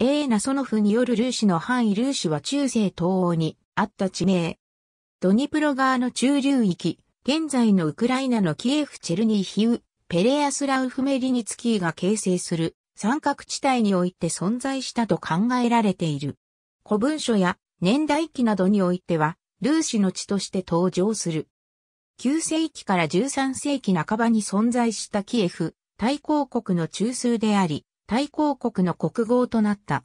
A ナソノフによるルーシの範囲ルーシは中世東欧にあった地名。ドニプロ川の中流域、現在のウクライナのキエフチェルニヒウ、ペレアスラウフメリニツキーが形成する三角地帯において存在したと考えられている。古文書や年代記などにおいては、ルーシの地として登場する。9世紀から13世紀半ばに存在したキエフ、大公国の中枢であり、大公国の国号となった。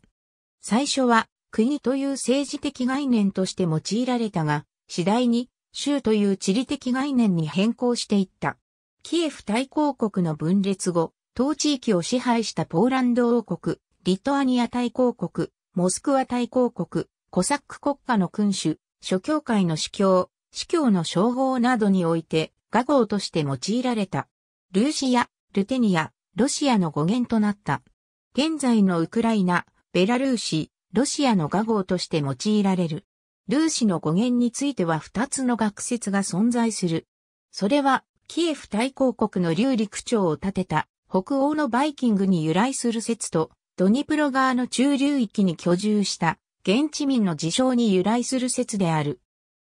最初は国という政治的概念として用いられたが、次第に州という地理的概念に変更していった。キエフ大公国の分裂後、当地域を支配したポーランド王国、リトアニア大公国、モスクワ大公国、コサック国家の君主、諸教会の司教、司教の称号などにおいて、画号として用いられた。ルーシア、ルテニア、ロシアの語源となった。現在のウクライナ、ベラルーシ、ロシアの画号として用いられる。ルーシの語源については2つの学説が存在する。それは、キエフ大公国の流陸長を建てた北欧のバイキングに由来する説と、ドニプロ川の中流域に居住した現地民の自称に由来する説である。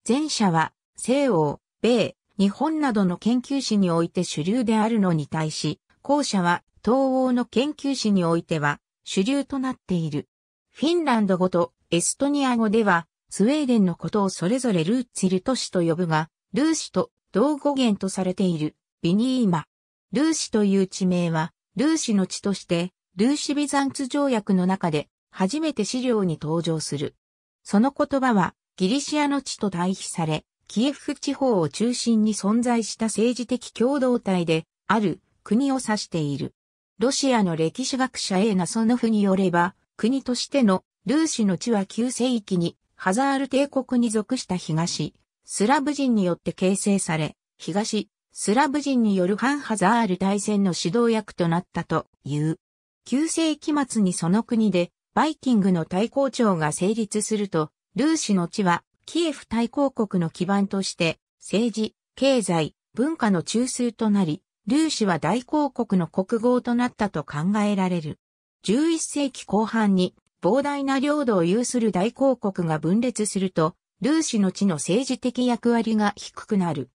前者は、西欧、米、日本などの研究史において主流であるのに対し、後者は東欧の研究史においては主流となっている。フィンランド語とエストニア語では、スウェーデンのことをそれぞれルーツィル都市と呼ぶが、ルーシと同語源とされているビニーマ。ルーシという地名は、ルーシの地として、ルーシビザンツ条約の中で初めて資料に登場する。その言葉はギリシアの地と対比され、キエフ地方を中心に存在した政治的共同体である国を指している。ロシアの歴史学者エーナソノフによれば、国としてのルーシの地は旧世紀にハザール帝国に属した東、スラブ人によって形成され、東、スラブ人による反ハザール大戦の指導役となったという。旧世紀末にその国でバイキングの対抗庁が成立すると、ルーシの地はキエフ対抗国の基盤として政治、経済、文化の中枢となり、ルーシは大公国の国号となったと考えられる。11世紀後半に膨大な領土を有する大公国が分裂すると、ルーシの地の政治的役割が低くなる。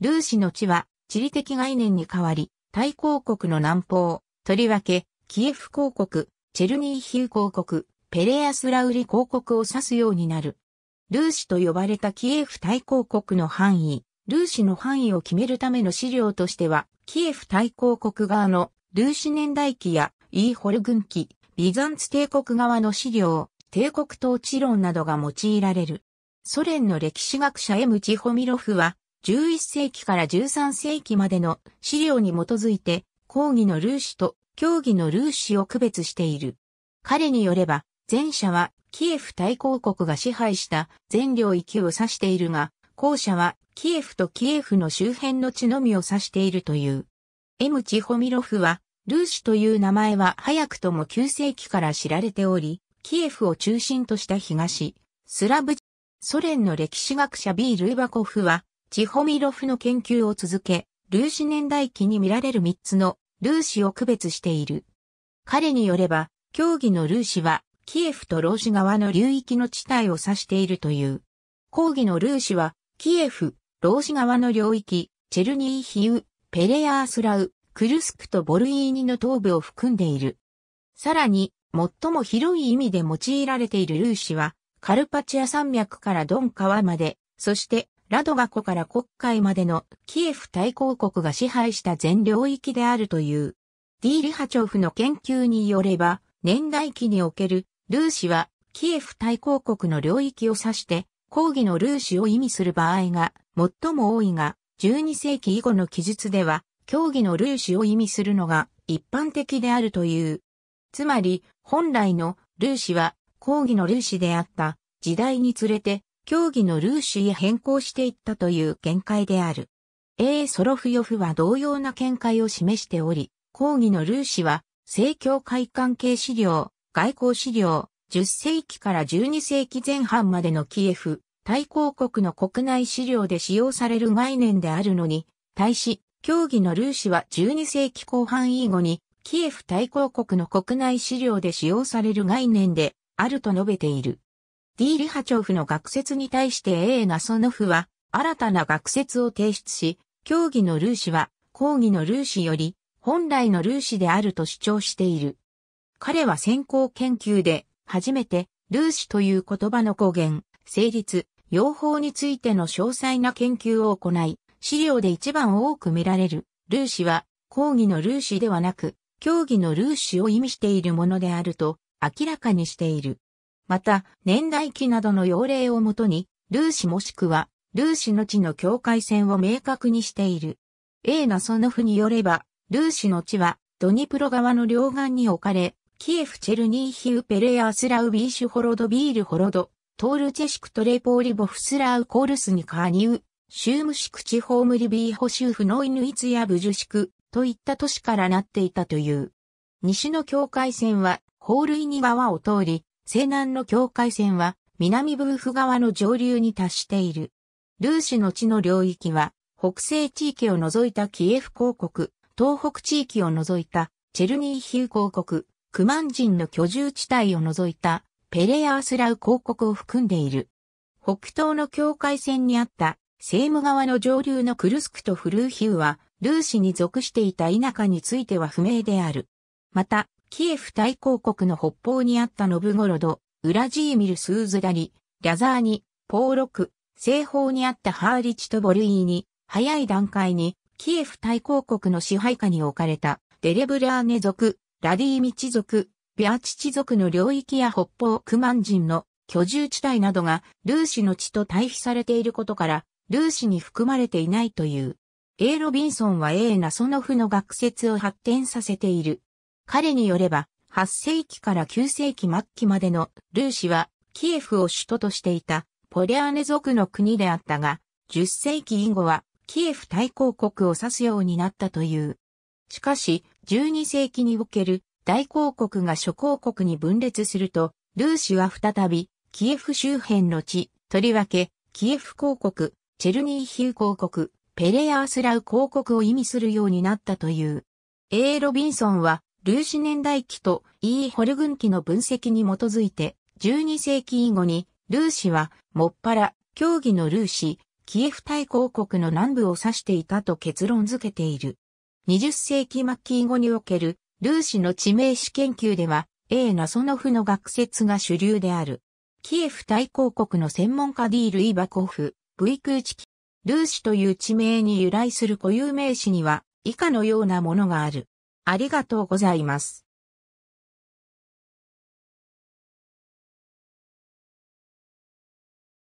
ルーシの地は地理的概念に変わり、大公国の南方、とりわけ、キエフ公国、チェルニーヒウ公国、ペレアスラウリ公国を指すようになる。ルーシと呼ばれたキエフ大公国の範囲ルーシの範囲を決めるための資料としては、キエフ大公国側のルーシ年代記やイーホル軍記、ビザンツ帝国側の資料、帝国統治論などが用いられる。ソ連の歴史学者エム・チホミロフは、11世紀から13世紀までの資料に基づいて、講義のルーシと競技のルーシを区別している。彼によれば、前者はキエフ大公国が支配した全領域を指しているが、後者はキエフとキエフの周辺の地のみを指しているという。M チホミロフは、ルーシという名前は早くとも9世紀から知られており、キエフを中心とした東、スラブ、ソ連の歴史学者 B. ルーバコフは、チホミロフの研究を続け、ルーシ年代記に見られる3つのルーシを区別している。彼によれば、競技のルーシは、キエフとローシ側の流域の地帯を指しているという。講義のルーシは、キエフ、ローシ川の領域、チェルニーヒウ、ペレアースラウ、クルスクとボルイーニの東部を含んでいる。さらに、最も広い意味で用いられているルーシは、カルパチア山脈からドン川まで、そしてラドガ湖から国海までのキエフ大公国が支配した全領域であるという。D・ リハチョフの研究によれば、年代記におけるルーシはキエフ大公国の領域を指して、講義のルーシを意味する場合が最も多いが、12世紀以後の記述では、競技のルーシを意味するのが一般的であるという。つまり、本来のルーシは、講義のルーシであった時代につれて、競技のルーシへ変更していったという見解である。A. ソロフヨフは同様な見解を示しており、講義のルーシは、正教会関係資料、外交資料、10世紀から12世紀前半までのキエフ、大公国の国内資料で使用される概念であるのに、対し、競技のルーシは12世紀後半以後に、キエフ大公国の国内資料で使用される概念で、あると述べている。D・ リハチョフの学説に対して A・ ナソノフは、新たな学説を提出し、競技のルーシは、講義のルーシより、本来のルーシであると主張している。彼は先行研究で、初めて、ルーシという言葉の語源、成立、用法についての詳細な研究を行い、資料で一番多く見られる、ルーシは、講義のルーシではなく、競技のルーシを意味しているものであると、明らかにしている。また、年代記などの要例をもとに、ルーシもしくは、ルーシの地の境界線を明確にしている。A ナソノフによれば、ルーシの地は、ドニプロ川の両岸に置かれ、キエフチェルニーヒウペレアスラウビーシュホロドビールホロド、トールチェシクトレポーリボフスラウコールスニカーニシュームシクチホームリビーホシューフノイヌイツやブジュシク、といった都市からなっていたという。西の境界線は、ホールイニ川を通り、西南の境界線は、南ブーフ川の上流に達している。ルーシの地の領域は、北西地域を除いたキエフ公国、東北地域を除いたチェルニーヒウ公国、クマン人の居住地帯を除いたペレアースラウ広告を含んでいる。北東の境界線にあったセーム川の上流のクルスクとフルーヒューはルーシに属していた田舎については不明である。また、キエフ大公国の北方にあったノブゴロド、ウラジーミル・スーズダリ、ラザーニ、ポーロク、西方にあったハーリチとボルイーニ、早い段階に、キエフ大公国の支配下に置かれた、デレブラーネ族、ラディーミチ族、ビアチチ族の領域や北方クマン人の居住地帯などがルーシの地と対比されていることから、ルーシに含まれていないという。A. ロビンソンは A. ナソノフの学説を発展させている。彼によれば、8世紀から9世紀末期までのルーシはキエフを首都としていたポリアーネ族の国であったが、10世紀以後はキエフ対抗国を指すようになったという。しかし、12世紀における大公国が諸公国に分裂すると、ルーシは再び、キエフ周辺の地、とりわけ、キエフ公国、チェルニーヒウ公国、ペレアースラウ公国を意味するようになったという。A. ロビンソンは、ルーシ年代記と E. ホルグン記の分析に基づいて、12世紀以後に、ルーシは、もっぱら、競技のルーシ、キエフ大公国の南部を指していたと結論付けている。20世紀末期後における、ルーシの地名史研究では、A ナソノフの学説が主流である。キエフ大公国の専門家ディールイバコフ、V 空地キ、ルーシという地名に由来する固有名詞には、以下のようなものがある。ありがとうございます。